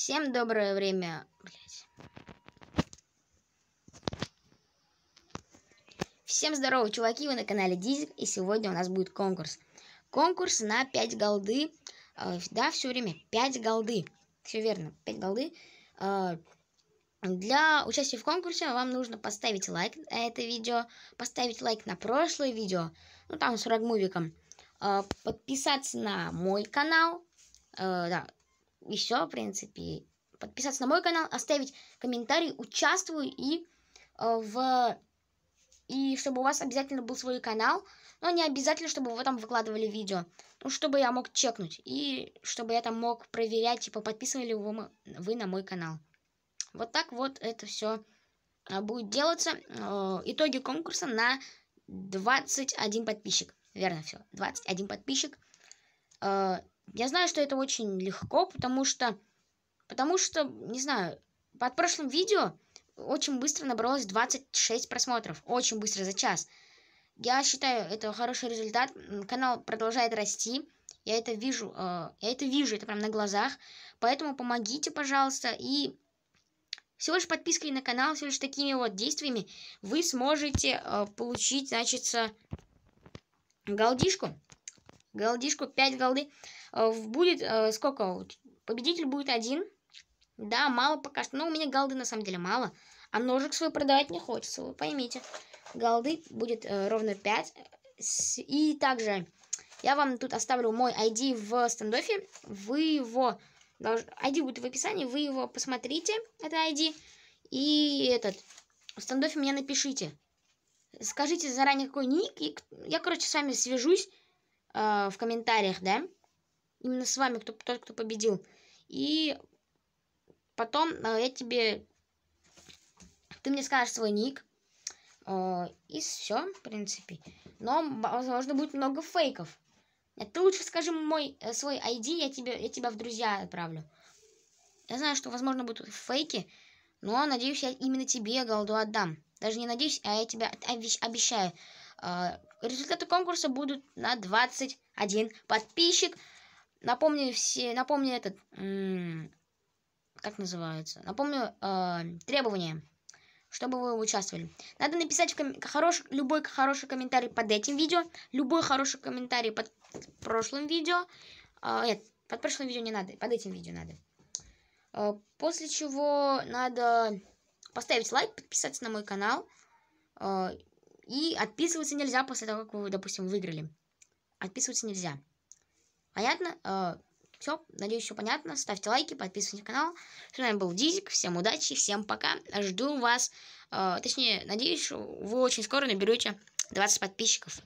Всем доброе время, блядь. Всем здорово, чуваки, вы на канале Дизик, и сегодня у нас будет конкурс. Конкурс на 5 голды, э, да, все время 5 голды, все верно, 5 голды. Э, для участия в конкурсе вам нужно поставить лайк на это видео, поставить лайк на прошлое видео, ну там с рагмувиком, э, подписаться на мой канал, э, да, и все, в принципе. Подписаться на мой канал, оставить комментарий, участвую и э, в... И чтобы у вас обязательно был свой канал, но не обязательно, чтобы вы там выкладывали видео. Ну, чтобы я мог чекнуть. И чтобы я там мог проверять, типа, подписывали вы, вы на мой канал. Вот так вот это все э, будет делаться. Э, итоги конкурса на 21 подписчик. Верно все. 21 подписчик. Э, я знаю, что это очень легко, потому что... Потому что, не знаю, под прошлым видео очень быстро набралось 26 просмотров. Очень быстро, за час. Я считаю, это хороший результат. Канал продолжает расти. Я это вижу, э, я это вижу, это прям на глазах. Поэтому помогите, пожалуйста. И всего лишь подпиской на канал, всего лишь такими вот действиями вы сможете э, получить, значит, голдишку, голдишку, 5 голды. Э, будет э, сколько? Победитель будет один. Да, мало пока что. Но у меня голды на самом деле мало. А ножик свой продавать не хочется, вы поймите. Голды будет э, ровно 5. И также я вам тут оставлю мой ID в стендофе. Вы его... ID будет в описании, вы его посмотрите, это ID. И этот... В стендофе мне напишите. Скажите заранее, какой ник. И, я, короче, с вами свяжусь э, в комментариях, да? Именно с вами, кто, тот, кто победил. И потом э, я тебе... Ты мне скажешь свой ник. Э, и все, в принципе. Но, возможно, будет много фейков. Э, ты лучше скажи мой, э, свой ID, я, тебе, я тебя в друзья отправлю. Я знаю, что, возможно, будут фейки, но, надеюсь, я именно тебе голду отдам. Даже не надеюсь, а я тебя обещаю. Э, результаты конкурса будут на 21 подписчик. Напомню все, напомню этот, как называется, напомню э, требования, чтобы вы участвовали. Надо написать в хороший, любой хороший комментарий под этим видео, любой хороший комментарий под прошлым видео. А, нет, под прошлым видео не надо, под этим видео надо. Э, после чего надо поставить лайк, подписаться на мой канал. Э, и отписываться нельзя после того, как вы, допустим, выиграли. Отписываться нельзя. Понятно? Э, все, надеюсь, все понятно. Ставьте лайки, подписывайтесь на канал. С вами был Дизик. Всем удачи, всем пока. Жду вас. Э, точнее, надеюсь, вы очень скоро наберете 20 подписчиков.